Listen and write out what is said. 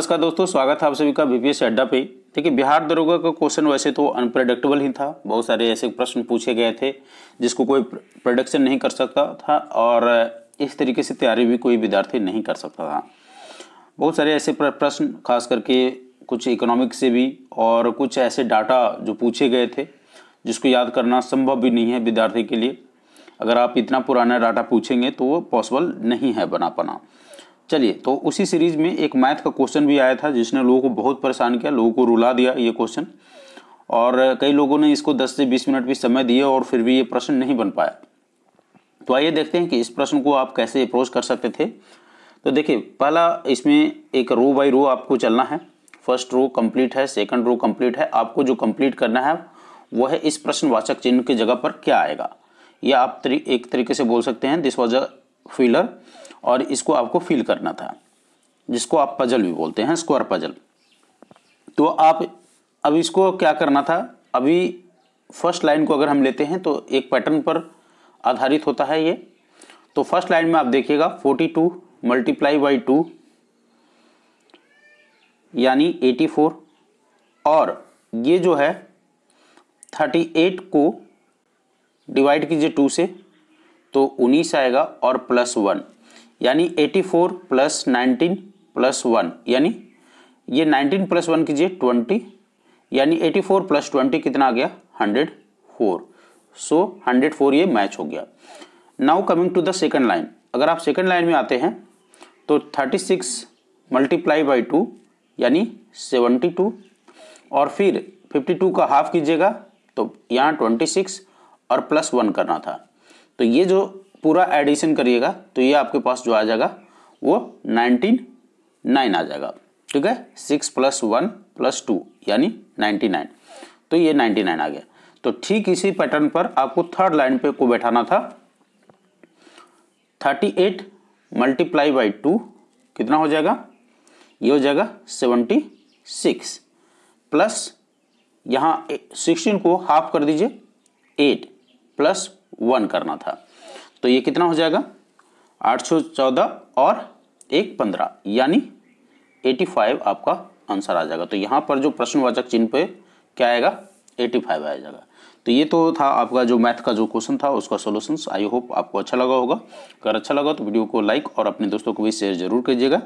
नमस्कार दोस्तों स्वागत है आप सभी का बीपीएस अड्डा पे देखिए बिहार दरोगा का क्वेश्चन वैसे तो अनप्रडिक्टेबल ही था बहुत सारे ऐसे प्रश्न पूछे गए थे जिसको कोई प्रोडक्शन नहीं कर सकता था और इस तरीके से तैयारी भी कोई विद्यार्थी नहीं कर सकता था बहुत सारे ऐसे प्रश्न खास करके कुछ इकोनॉमिक से भी और कुछ ऐसे डाटा जो पूछे गए थे जिसको याद करना संभव भी नहीं है विद्यार्थी के लिए अगर आप इतना पुराना डाटा पूछेंगे तो वो पॉसिबल नहीं है बना पाना चलिए तो उसी सीरीज में एक मैथ का क्वेश्चन भी आया था जिसने लोगों को बहुत परेशान किया लोगों को रुला दिया ये क्वेश्चन और कई लोगों ने इसको 10 से 20 मिनट भी समय दिए और फिर भी ये प्रश्न नहीं बन पाया तो आइए देखते हैं कि इस प्रश्न को आप कैसे अप्रोच कर सकते थे तो देखिए पहला इसमें एक रो बाई रो आपको चलना है फर्स्ट रो कम्प्लीट है सेकेंड रो कम्प्लीट है आपको जो कम्प्लीट करना है वह है इस प्रश्नवाचक चिन्ह की जगह पर क्या आएगा या आप एक तरीके से बोल सकते हैं दिस वॉज अ फिलर और इसको आपको फिल करना था जिसको आप पजल भी बोलते हैं स्क्वायर पजल तो आप अब इसको क्या करना था अभी फर्स्ट लाइन को अगर हम लेते हैं तो एक पैटर्न पर आधारित होता है ये तो फर्स्ट लाइन में आप देखिएगा forty two multiply by two यानी एटी फोर और ये जो है थर्टी एट को डिवाइड कीजिए टू से तो उन्नीस आएगा और प्लस वन यानी 84 प्लस नाइनटीन प्लस वन यानी ये 19 प्लस वन कीजिए 20 यानी 84 प्लस ट्वेंटी कितना आ गया 104 सो so, 104 ये मैच हो गया now coming to the second line अगर आप सेकंड लाइन में आते हैं तो 36 सिक्स मल्टीप्लाई बाई टू यानी 72 और फिर 52 का हाफ कीजिएगा तो यहाँ 26 और प्लस वन करना था तो ये जो पूरा एडिशन करिएगा तो ये आपके पास जो आ जाएगा वो नाइनटीन नाइन आ जाएगा ठीक है six plus one plus two यानी नाइन्टी नाइन तो ये नाइन्टी नाइन आ गया तो ठीक इसी पैटर्न पर आपको थर्ड लाइन पे को बैठाना था thirty eight multiply by two कितना हो जाएगा ये हो जाएगा सेवेंटी सिक्स प्लस यहाँ सिक्सटीन को हाफ कर दीजिए एट प्लस वन करना था तो ये कितना हो जाएगा 814 और एक पंद्रह यानी 85 आपका आंसर आ जाएगा तो यहाँ पर जो प्रश्नवाचक चिन्ह पे क्या आएगा 85 आ जाएगा तो ये तो था आपका जो मैथ का जो क्वेश्चन था उसका सोल्यूशन आई होप आपको अच्छा लगा होगा अगर अच्छा लगा तो वीडियो को लाइक और अपने दोस्तों को भी शेयर जरूर कीजिएगा